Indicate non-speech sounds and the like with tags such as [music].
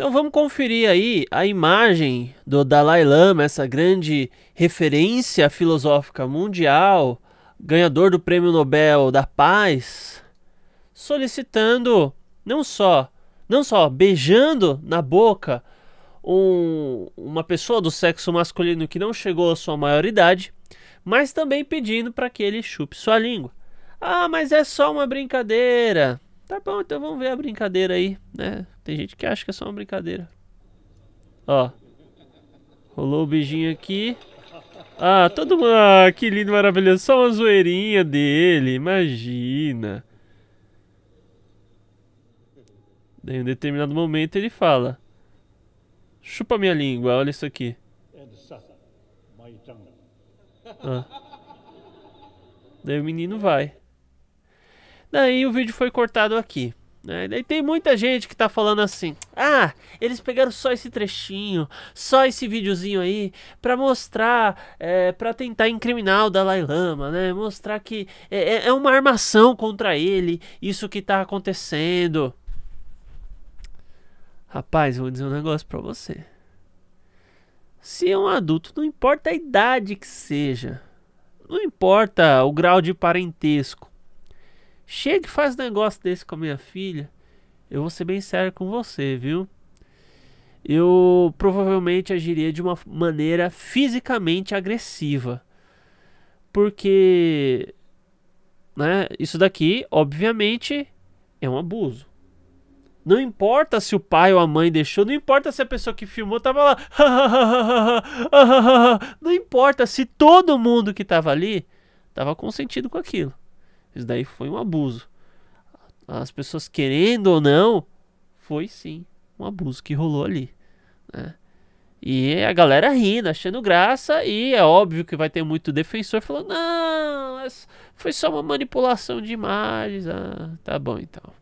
Então vamos conferir aí a imagem do Dalai Lama, essa grande referência filosófica mundial, ganhador do Prêmio Nobel da Paz, solicitando não só, não só beijando na boca um, uma pessoa do sexo masculino que não chegou à sua maioridade, mas também pedindo para que ele chupe sua língua. Ah, mas é só uma brincadeira. Tá bom, então vamos ver a brincadeira aí, né? Tem gente que acha que é só uma brincadeira. Ó. Rolou o beijinho aqui. Ah, todo mundo... Ah, que lindo, maravilhoso. Só uma zoeirinha dele, imagina. em um determinado momento, ele fala. Chupa minha língua, olha isso aqui. Ah. Daí o menino vai. Daí o vídeo foi cortado aqui. Né? Daí tem muita gente que tá falando assim: ah, eles pegaram só esse trechinho, só esse videozinho aí, para mostrar, é, para tentar incriminar o Dalai Lama, né? Mostrar que é, é, é uma armação contra ele, isso que tá acontecendo. Rapaz, eu vou dizer um negócio pra você. Se é um adulto, não importa a idade que seja, não importa o grau de parentesco Chega e faz negócio desse com a minha filha. Eu vou ser bem sério com você, viu? Eu provavelmente agiria de uma maneira fisicamente agressiva. Porque né, isso daqui, obviamente, é um abuso. Não importa se o pai ou a mãe deixou, não importa se a pessoa que filmou tava lá. [laughs] não importa se todo mundo que tava ali tava consentido com aquilo. Isso daí foi um abuso. As pessoas querendo ou não, foi sim um abuso que rolou ali. Né? E a galera rindo, achando graça, e é óbvio que vai ter muito defensor falando: não, foi só uma manipulação de imagens. Ah, tá bom então.